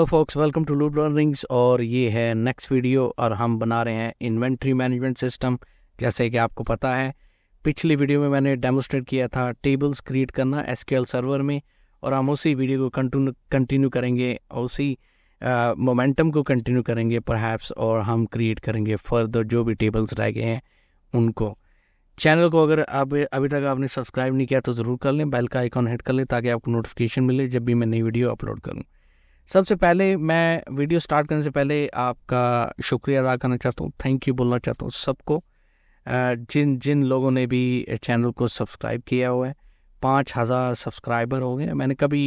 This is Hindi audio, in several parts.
hello folks welcome to loot learnings और ये है नेक्स्ट वीडियो और हम बना रहे हैं इन्वेंट्री मैनेजमेंट सिस्टम जैसे कि आपको पता है पिछली वीडियो में मैंने डेमोस्ट्रेट किया था टेबल्स क्रिएट करना एस सर्वर में और हम उसी वीडियो को कंटिन्यू करेंगे उसी मोमेंटम को कंटिन्यू करेंगे परहैप्स और हम क्रिएट करेंगे फर्दर जो भी टेबल्स रह गए हैं उनको चैनल को अगर आप अभी तक आपने सब्सक्राइब नहीं किया तो ज़रूर कर लें बेल का आइकॉन हिट कर लें ताकि आपको नोटिफिकेशन मिले जब भी मैं नई वीडियो अपलोड करूँ सबसे पहले मैं वीडियो स्टार्ट करने से पहले आपका शुक्रिया अदा करना चाहता हूँ थैंक यू बोलना चाहता हूँ सबको जिन जिन लोगों ने भी चैनल को सब्सक्राइब किया हुआ है पाँच हज़ार सब्सक्राइबर हो गए मैंने कभी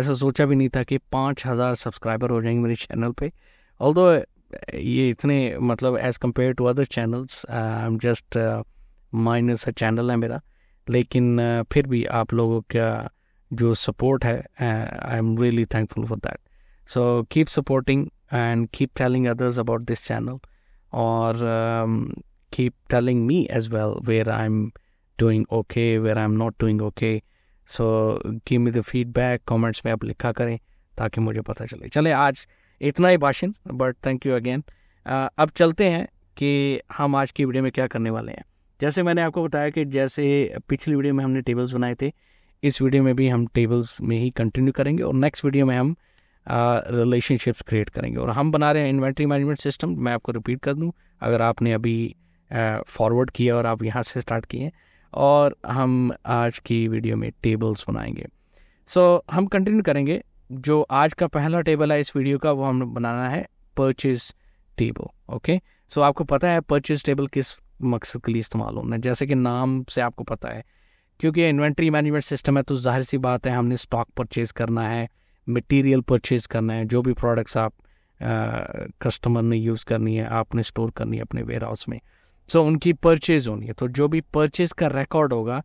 ऐसा सोचा भी नहीं था कि पाँच हज़ार सब्सक्राइबर हो जाएंगे मेरे चैनल पे ऑल ये इतने मतलब as compare to other channels I am just minus a channel है मेरा लेकिन uh, फिर भी आप लोगों का जो सपोर्ट है I am really thankful for that so keep supporting and keep telling others about this channel और keep telling me as well where I am doing okay where I am not doing okay so give me the feedback comments में आप लिखा करें ताकि मुझे पता चले चले आज इतना ही भाषण बट थैंक यू अगेन अब चलते हैं कि हम आज की वीडियो में क्या करने वाले हैं जैसे मैंने आपको बताया कि जैसे पिछली वीडियो में हमने टेबल्स बनाए थे इस वीडियो में भी हम टेबल्स में ही कंटिन्यू करेंगे और नेक्स्ट वीडियो में हम रिलेशनशिप्स क्रिएट करेंगे और हम बना रहे हैं इन्वेंट्री मैनेजमेंट सिस्टम मैं आपको रिपीट कर दूँ अगर आपने अभी फॉरवर्ड किया और आप यहाँ से स्टार्ट किए और हम आज की वीडियो में टेबल्स बनाएंगे सो so, हम कंटिन्यू करेंगे जो आज का पहला टेबल है इस वीडियो का वो हमने बनाना है परचेज टेबल ओके सो आपको पता है परचेज टेबल किस मकसद के लिए इस्तेमाल होना है जैसे कि नाम से आपको पता है क्योंकि इन्वेंट्री मैनेजमेंट सिस्टम है तो जाहिर सी बात है हमने स्टॉक परचेज करना है मटेरियल परचेज करना है जो भी प्रोडक्ट्स आप कस्टमर ने यूज़ करनी है आपने स्टोर करनी है अपने वेयर हाउस में सो so, उनकी परचेज होनी है तो जो भी परचेज का रिकॉर्ड होगा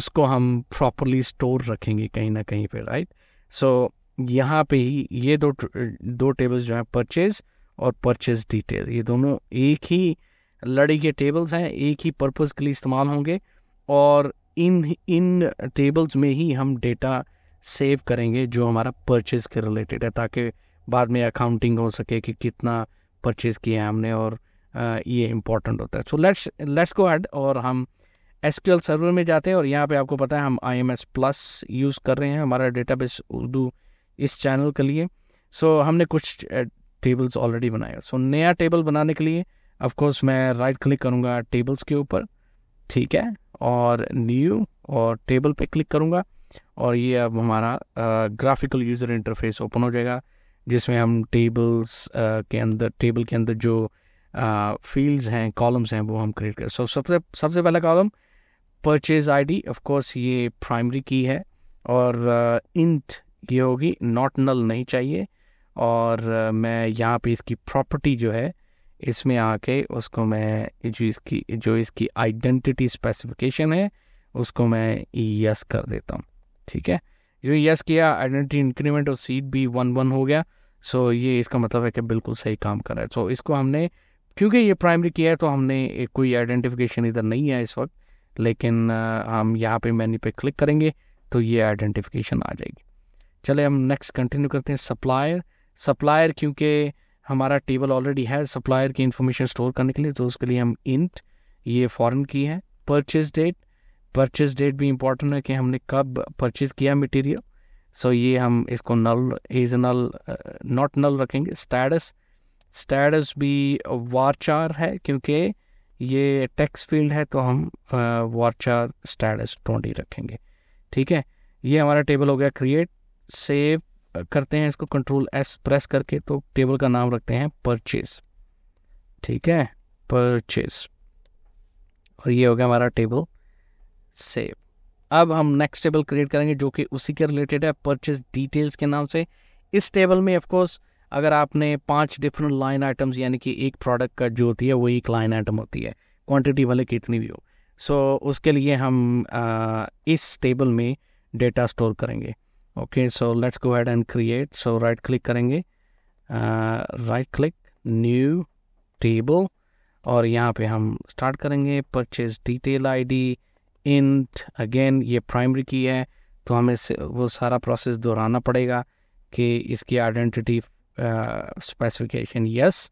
उसको हम प्रॉपरली स्टोर रखेंगे कहीं ना कहीं पे राइट सो so, यहाँ पे ही ये दो दो टेबल्स जो हैं परचेज और परचेज डिटेल ये दोनों एक ही लड़ी के टेबल्स हैं एक ही पर्पज़ के लिए इस्तेमाल होंगे और इन इन टेबल्स में ही हम डेटा सेव करेंगे जो हमारा परचेज के रिलेटेड है ताकि बाद में अकाउंटिंग हो सके कि कितना परचेज किया है हमने और आ, ये इम्पॉर्टेंट होता है so let's let's go ahead और हम एस सर्वर में जाते हैं और यहाँ पे आपको पता है हम आई एम प्लस यूज़ कर रहे हैं हमारा डेटा बेस उर्दू इस चैनल के लिए सो so, हमने कुछ टेबल्स ऑलरेडी बनाया सो so, नया टेबल बनाने के लिए ऑफकोर्स मैं राइट क्लिक करूँगा टेबल्स के ऊपर ठीक है और न्यू और टेबल पे क्लिक करूँगा और ये अब हमारा ग्राफिकल यूज़र इंटरफेस ओपन हो जाएगा जिसमें हम टेबल्स के अंदर टेबल के अंदर जो फील्ड्स हैं कॉलम्स हैं वो हम क्रिएट करें सो सबसे सबसे पहला column purchase I D of course ये प्राइमरी की है और इंट uh, ये होगी नॉट नल नहीं चाहिए और uh, मैं यहाँ पे इसकी प्रॉपर्टी जो है इसमें आके उसको मैं जो इसकी जो इसकी आइडेंटिटी स्पेसिफिकेशन है उसको मैं यस कर देता हूँ ठीक है जो यस किया आइडेंटिटी इंक्रीमेंट और सीट भी वन वन हो गया सो ये इसका मतलब है कि बिल्कुल सही काम कर रहा है सो इसको हमने क्योंकि ये प्राइमरी किया है तो हमने कोई आइडेंटिफिकेशन इधर नहीं है इस वक्त लेकिन हम यहाँ पे मेन्यू पे क्लिक करेंगे तो ये आइडेंटिफिकेशन आ जाएगी चले हम नेक्स्ट कंटिन्यू करते हैं सप्लायर सप्लायर क्योंकि हमारा टेबल ऑलरेडी है सप्लायर की इंफॉर्मेशन स्टोर करने के लिए तो उसके लिए हम इंट ये फॉरन की है परचेज डेट परचेज डेट भी इम्पोर्टेंट है कि हमने कब परचेज किया मटेरियल सो ये हम इसको नल इज नल नॉट नल रखेंगे स्टेटस स्टेटस भी वारचार है क्योंकि ये टैक्स फील्ड है तो हम वारचार स्टेटस टोंडी रखेंगे ठीक है ये हमारा टेबल हो गया क्रिएट सेव करते हैं इसको कंट्रोल एस प्रेस करके तो टेबल का नाम रखते हैं परचेज ठीक है परचेज और ये हो गया हमारा टेबल सेव अब हम नेक्स्ट टेबल क्रिएट करेंगे जो कि उसी के रिलेटेड है परचेज डिटेल्स के नाम से इस टेबल में ऑफकोर्स अगर आपने पांच डिफरेंट लाइन आइटम्स यानी कि एक प्रोडक्ट का जो होती है वो एक लाइन आइटम होती है क्वांटिटी वाले कितनी भी हो सो so, उसके लिए हम आ, इस टेबल में डेटा स्टोर करेंगे okay so let's go head and create so right click करेंगे राइट क्लिक न्यू टेबल और यहाँ पे हम स्टार्ट करेंगे purchase detail ID int again ये प्राइमरी की है तो हमें वो सारा प्रोसेस दोहराना पड़ेगा कि इसकी आइडेंटिटी स्पेसिफिकेशन यस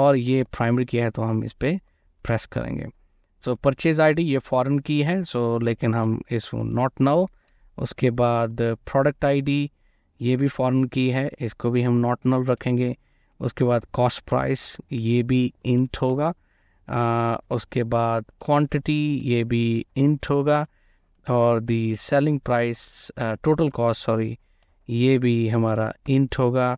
और ये प्राइमरी की है तो हम इस पर प्रेस करेंगे सो परचेज आईडी ये फॉरेन की है सो so, लेकिन हम इस नॉट नाउ उसके बाद प्रोडक्ट आईडी ये भी फॉरेन की है इसको भी हम नॉट नाउ रखेंगे उसके बाद कॉस्ट प्राइस ये भी इंट होगा आ, उसके बाद क्वांटिटी ये भी इंट होगा और the selling price total cost sorry ये भी हमारा इंट होगा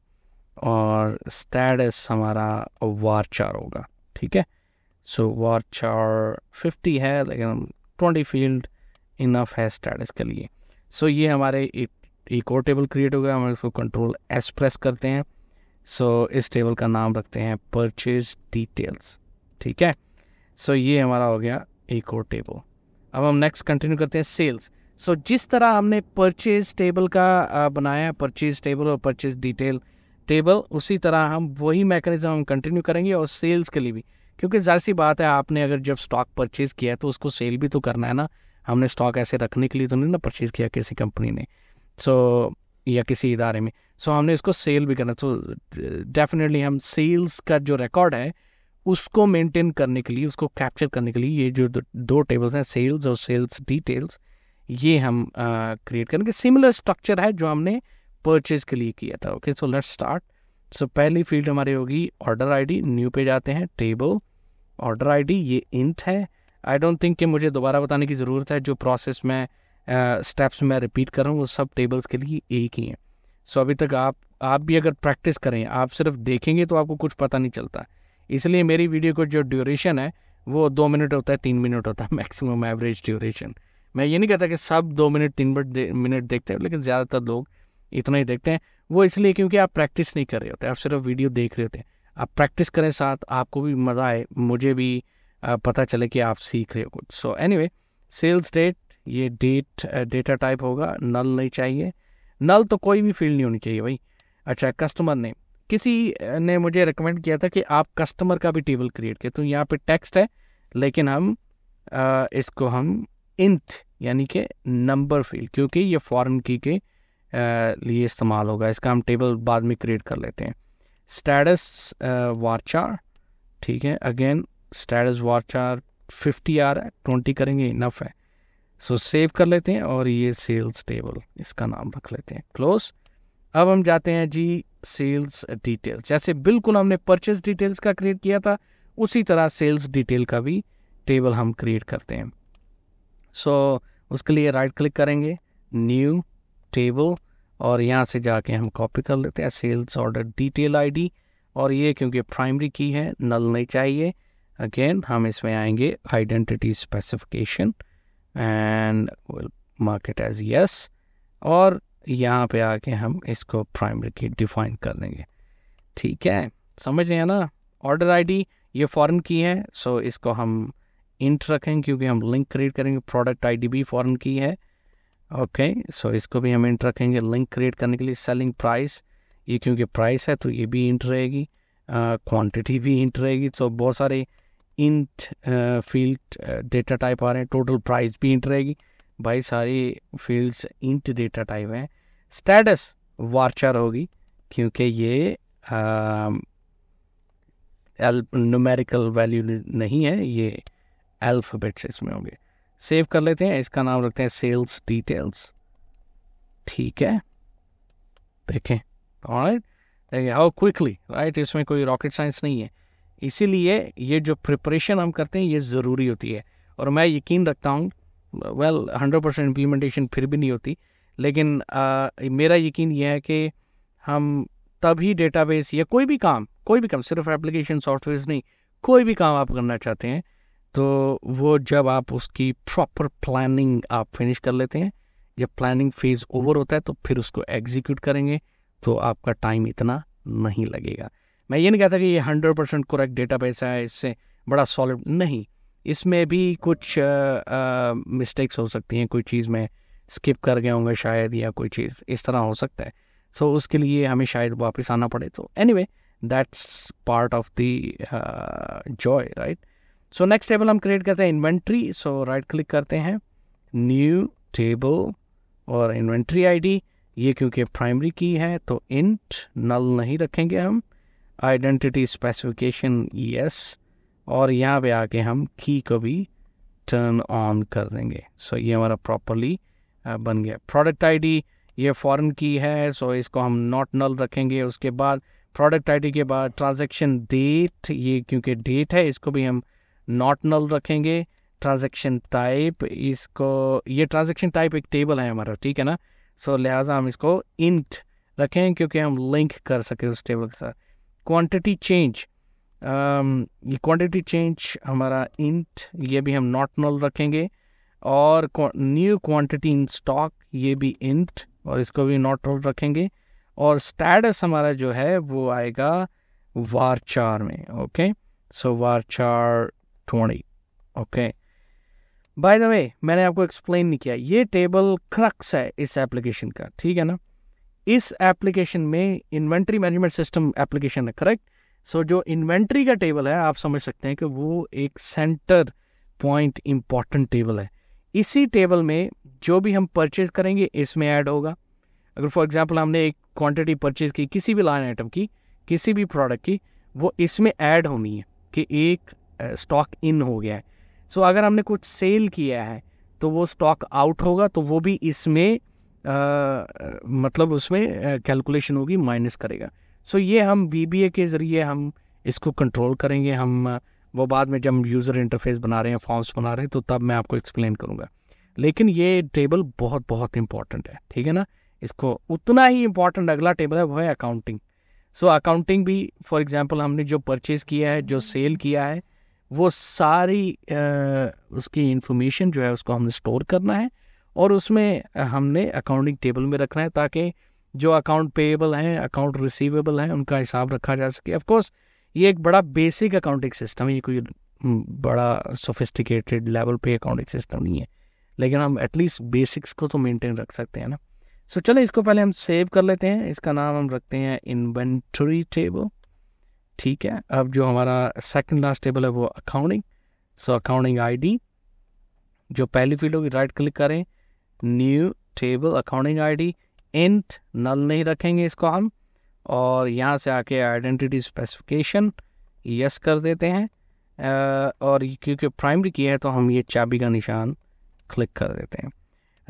और स्टेटस हमारा वार चार होगा ठीक है सो वार चार फिफ्टी है लेकिन ट्वेंटी फील्ड इनफ है स्टेटस के लिए सो so, ये हमारे एक, एक और टेबल क्रिएट हो गया हम इसको कंट्रोल एस प्रेस करते हैं सो so, इस टेबल का नाम रखते हैं परचेज डिटेल्स ठीक है सो so, ये हमारा हो गया एक और टेबल अब हम नेक्स्ट कंटिन्यू करते हैं सेल्स सो so, जिस तरह हमने परचेज टेबल का बनाया परचेज टेबल और परचेज डिटेल टेबल उसी तरह हम वही मैकेनिज्म हम कंटिन्यू करेंगे और सेल्स के लिए भी क्योंकि ज़ाहिर सी बात है आपने अगर जब स्टॉक परचेज़ किया है तो उसको सेल भी तो करना है ना हमने स्टॉक ऐसे रखने के लिए तो नहीं ना परचेज़ किया किसी कंपनी ने सो so, या किसी इदारे में सो so, हमने इसको सेल भी करना सो so, डेफिनेटली हम सेल्स का जो रिकॉर्ड है उसको मेंटेन करने के लिए उसको कैप्चर करने के लिए ये जो दो टेबल्स हैं सेल्स और सेल्स डिटेल्स ये हम क्रिएट करेंगे सिमिलर स्ट्रक्चर है जो हमने परचेज के लिए किया था okay so let's start so पहली फील्ड हमारी होगी ऑर्डर आईडी न्यू पे जाते हैं टेबल ऑर्डर आईडी ये इंट है आई डोंट थिंक कि मुझे दोबारा बताने की ज़रूरत है जो प्रोसेस में स्टेप्स uh, मैं रिपीट कर रहा हूँ वो सब टेबल्स के लिए एक ही हैं सो so, अभी तक आप आप भी अगर प्रैक्टिस करें आप सिर्फ देखेंगे तो आपको कुछ पता नहीं चलता है इसलिए मेरी वीडियो को जो ड्यूरेशन है वो दो मिनट होता है तीन मिनट होता है मैक्सिमम एवरेज ड्यूरेशन मैं ये नहीं कहता कि सब दो मिनट तीन मिनट मिनट देखते हैं लेकिन ज़्यादातर लोग इतना ही देखते हैं वो इसलिए क्योंकि आप प्रैक्टिस नहीं कर रहे होते आप सिर्फ वीडियो देख रहे होते हैं आप प्रैक्टिस करें साथ आपको भी मज़ा आए मुझे भी पता चले कि आप सीख रहे हो कुछ सो एनी सेल्स डेट ये डेट डेटा टाइप होगा नल नहीं चाहिए नल तो कोई भी फील्ड नहीं होनी चाहिए भाई अच्छा कस्टमर नेम किसी ने मुझे रिकमेंड किया था कि आप कस्टमर का भी टेबल क्रिएट करें तो यहाँ पे टेक्स्ट है लेकिन हम आ, इसको हम इंथ यानी कि नंबर फील क्योंकि ये फॉरन की के आ, लिए इस्तेमाल होगा इसका हम टेबल बाद में क्रिएट कर लेते हैं स्टेटस वारचार ठीक है अगेन स्टेटस वारचार फिफ्टी आर है ट्वेंटी करेंगे इनफ है सो so, सेव कर लेते हैं और ये सेल्स टेबल इसका नाम रख लेते हैं क्लोज अब हम जाते हैं जी सेल्स डिटेल्स जैसे बिल्कुल हमने परचेज डिटेल्स का क्रिएट किया था उसी तरह सेल्स डिटेल का भी टेबल हम क्रिएट करते हैं सो so, उसके लिए राइट क्लिक करेंगे न्यू टेबल और यहाँ से जाके हम कॉपी कर लेते हैं सेल्स ऑर्डर डिटेल आईडी और ये क्योंकि प्राइमरी की है नल नहीं चाहिए अगेन हम इसमें आएंगे identity specification and mark it as yes और यहाँ पे आके हम इसको प्राइमरी की डिफाइन कर देंगे ठीक है समझ रहे हैं ना ऑर्डर आईडी ये फॉरेन की है सो इसको हम इंट रखेंगे क्योंकि हम लिंक क्रिएट करेंगे प्रोडक्ट आईडी भी फॉरेन की है ओके okay, सो so इसको भी हम इंट रखेंगे लिंक क्रिएट करने के लिए सेलिंग प्राइस ये क्योंकि प्राइस है तो ये भी इंट रहेगी क्वांटिटी uh, भी इंट रहेगी सो so बहुत सारे इंट फील्ड डेटा टाइप आ रहे हैं टोटल प्राइस भी इंट रहेगी भाई सारी फील्ड्स इंट डेटा टाइप हैं स्टेटस वार्चर होगी क्योंकि ये न्यूमेरिकल वैल्यू नहीं है ये अल्फ़ाबेट्स इसमें होंगे सेव कर लेते हैं इसका नाम रखते हैं सेल्स डिटेल्स ठीक है देखें ऑलराइट देखिए हाउ क्विकली राइट इसमें कोई रॉकेट साइंस नहीं है इसीलिए ये जो प्रिपरेशन हम करते हैं ये ज़रूरी होती है और मैं यकीन रखता हूँ वेल हंड्रेड परसेंट इम्प्लीमेंटेशन फिर भी नहीं होती लेकिन आ, मेरा यकीन यह है कि हम तभी डेटाबेस या कोई भी काम कोई भी काम सिर्फ एप्लीकेशन सॉफ्टवेयर नहीं कोई भी काम आप करना चाहते हैं तो वो जब आप उसकी प्रॉपर प्लानिंग आप फिनिश कर लेते हैं जब प्लानिंग फेज़ ओवर होता है तो फिर उसको एग्जीक्यूट करेंगे तो आपका टाइम इतना नहीं लगेगा मैं ये नहीं कहता कि ये hundred percent correct database है इससे बड़ा सॉलिड नहीं इसमें भी कुछ मिस्टेक्स हो सकती हैं कोई चीज़ में स्किप कर गए होंगे शायद या कोई चीज़ इस तरह हो सकता है सो so, उसके लिए हमें शायद वापस आना पड़े तो anyway that's part of the joy right so next table हम क्रिएट करते हैं इन्वेंट्री सो राइट क्लिक करते हैं न्यू टेबल और इन्वेंट्री आईडी ये क्योंकि प्राइमरी की है तो इंट नल नहीं रखेंगे हम आइडेंटिटी स्पेसिफिकेशन यस और यहाँ पे आके हम की को भी टर्न ऑन कर देंगे सो so, ये हमारा प्रॉपरली uh, बन गया प्रोडक्ट आईडी ये फॉरेन की है सो so इसको हम नॉट नल रखेंगे उसके बाद प्रोडक्ट आईडी के बाद ट्रांजेक्शन डेट ये क्योंकि डेट है इसको भी हम नॉट नल रखेंगे ट्रांजेक्शन टाइप इसको ये ट्रांजेक्शन टाइप एक टेबल है हमारा ठीक है ना सो so, लिहाजा हम इसको इंट रखें क्योंकि हम लिंक कर सकें उस टेबल के साथ क्वांटिटी चेंज Um, ये क्वांटिटी चेंज हमारा इंट ये भी हम नॉट नल रखेंगे और न्यू क्वांटिटी इन स्टॉक ये भी इंट और इसको भी नॉट नल रखेंगे और स्टेटस हमारा जो है वो आएगा वार चार में okay so varchar twenty okay by the way मैंने आपको एक्सप्लेन नहीं किया ये टेबल क्रक्स है इस एप्लीकेशन का ठीक है ना इस एप्लीकेशन में इन्वेंट्री मैनेजमेंट सिस्टम एप्लीकेशन है करेक्ट सो so, जो इन्वेंट्री का टेबल है आप समझ सकते हैं कि वो एक सेंटर पॉइंट इम्पॉर्टेंट टेबल है इसी टेबल में जो भी हम परचेज करेंगे इसमें ऐड होगा अगर फॉर एग्जांपल हमने एक क्वांटिटी परचेज की किसी भी लाइन आइटम की किसी भी प्रोडक्ट की वो इसमें ऐड होनी है कि एक स्टॉक uh, इन हो गया है सो so, अगर हमने कुछ सेल किया है तो वो स्टॉक आउट होगा तो वो भी इसमें uh, मतलब उसमें कैलकुलेशन होगी माइनस करेगा सो ये हम वी के ज़रिए हम इसको कंट्रोल करेंगे हम वो बाद में जब हम यूज़र इंटरफेस बना रहे हैं फॉर्म्स बना रहे हैं तो तब मैं आपको एक्सप्लेन करूँगा लेकिन ये टेबल बहुत बहुत इंपॉर्टेंट है ठीक है ना इसको उतना ही इम्पॉर्टेंट अगला टेबल है वो है अकाउंटिंग सो so, अकाउंटिंग भी फॉर एग्जांपल हमने जो परचेज़ किया है जो सेल किया है वो सारी आ, उसकी इंफॉर्मेशन जो है उसको हमने स्टोर करना है और उसमें हमने अकाउंटिंग टेबल में रखना है ताकि जो अकाउंट पेएबल हैं अकाउंट रिसीवेबल हैं उनका हिसाब रखा जा सके ऑफकोर्स ये एक बड़ा बेसिक अकाउंटिंग सिस्टम है ये कोई हम्म, बड़ा सोफिस्टिकेटेड लेवल पे अकाउंटिंग सिस्टम नहीं है लेकिन हम एटलीस्ट बेसिक्स को तो मेंटेन रख सकते हैं ना सो so, चलो इसको पहले हम सेव कर लेते हैं इसका नाम हम रखते हैं इन्वेंट्री टेबल ठीक है अब जो हमारा सेकंड लास्ट टेबल है वो अकाउंटिंग सो अकाउंटिंग आईडी जो पहली फील्ड होगी राइट क्लिक करें new table accounting ID int null नहीं रखेंगे इसको हम और यहाँ से आके आइडेंटिटी स्पेसिफिकेशन यस कर देते हैं और क्योंकि प्राइमरी की है तो हम ये चाबी का निशान क्लिक कर देते हैं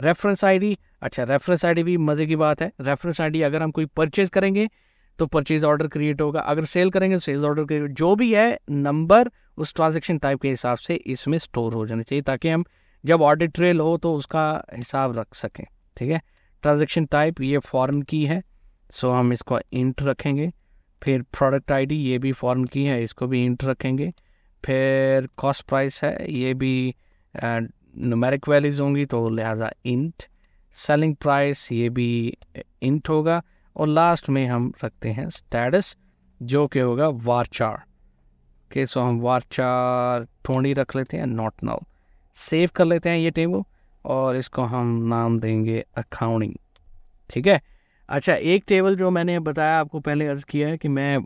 रेफरेंस आईडी अच्छा रेफरेंस आईडी भी मज़े की बात है रेफरेंस आईडी अगर हम कोई परचेज करेंगे तो परचेज ऑर्डर क्रिएट होगा अगर सेल करेंगे तो सेल्स ऑर्डर क्रिएट जो भी है नंबर उस ट्रांजेक्शन टाइप के हिसाब से इसमें स्टोर हो जाना चाहिए ताकि हम जब ऑडिट ट्रेल हो तो उसका हिसाब रख सकें ठीक है ट्रांजेक्शन टाइप ये फॉरन की है सो हम इसको इंट रखेंगे फिर प्रोडक्ट आईडी ये भी फॉरन की है इसको भी इंट रखेंगे फिर कॉस्ट प्राइस है ये भी नुमेरिक वैल्यूज होंगी तो लिहाजा इंट सेलिंग प्राइस ये भी इंट होगा और लास्ट में हम रखते हैं स्टेटस जो कि होगा वारचार ओके सो हम वारचार थोड़ी रख लेते हैं नॉट नाउ सेव कर लेते हैं ये टेबल और इसको हम नाम देंगे अकाउंटिंग ठीक है अच्छा एक टेबल जो मैंने बताया आपको पहले अर्ज़ किया है कि मैं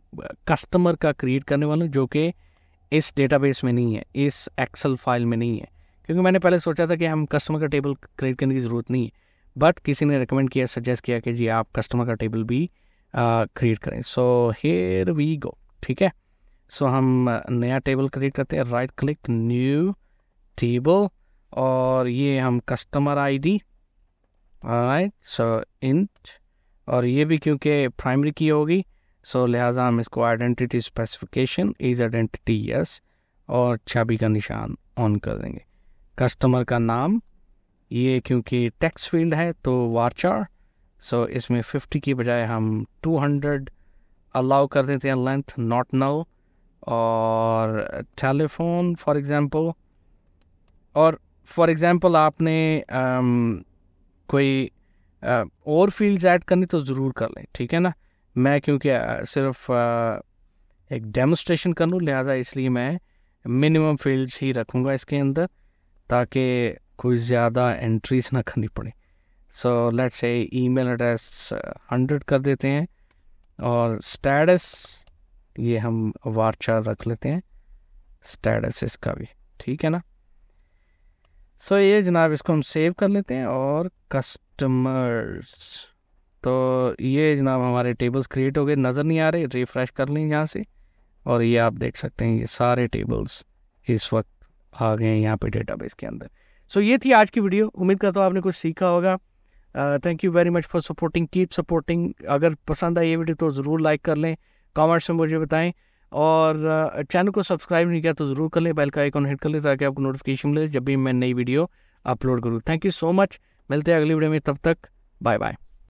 कस्टमर का क्रिएट करने वाला हूँ जो कि इस डेटाबेस में नहीं है इस एक्सेल फाइल में नहीं है क्योंकि मैंने पहले सोचा था कि हम कस्टमर का टेबल क्रिएट करने की ज़रूरत नहीं है बट किसी ने रिकमेंड किया सजेस्ट किया कि जी आप कस्टमर का टेबल भी क्रिएट करें सो हेयर वी गो ठीक है सो so, हम नया टेबल क्रिएट करते हैं राइट क्लिक न्यू टेबल और ये हम customer D right so int और ये भी क्योंकि प्राइमरी की होगी सो so, लिहाजा हम इसको identity specification is identity yes और छाबी का निशान ऑन कर देंगे कस्टमर का नाम ये क्योंकि टैक्स फील्ड है तो वाचार सो so, इसमें 50 की बजाय हम 200 अलाउ कर देते हैं लेंथ नॉट नाउ और टेलीफोन फॉर एग्जांपल और फॉर एग्ज़ाम्पल आपने um, कोई uh, और फील्ड्स ऐड करनी तो ज़रूर कर लें ठीक है ना मैं क्योंकि uh, सिर्फ uh, एक डेमोस्ट्रेशन कर लूँ लिहाजा इसलिए मैं मिनिमम फील्ड्स ही रखूँगा इसके अंदर ताकि कोई ज़्यादा एंट्रीज ना करनी पड़े so let say email address hundred कर देते हैं और स्टेटस ये हम वार चार रख लेते हैं स्टेटस इसका भी ठीक है ना सो so, ये जनाब इसको हम सेव कर लेते हैं और कस्टमर्स तो ये जनाब हमारे टेबल्स क्रिएट हो गए नज़र नहीं आ रहे रिफ़्रेश कर लें यहाँ से और ये आप देख सकते हैं ये सारे टेबल्स इस वक्त आ गए हैं यहाँ पे डेटाबेस के अंदर सो so, ये थी आज की वीडियो उम्मीद करता हूँ आपने कुछ सीखा होगा thank you very much for supporting keep supporting अगर पसंद आए ये वीडियो तो ज़रूर लाइक कर लें कॉमेंट्स में मुझे बताएं और चैनल को सब्सक्राइब नहीं किया तो ज़रूर कर लें बेल का आइकॉन हिट कर लें ताकि आपको नोटिफिकेशन मिले जब भी मैं नई वीडियो अपलोड करूँ थैंक यू सो मच मिलते हैं अगली वीडियो में तब तक बाय बाय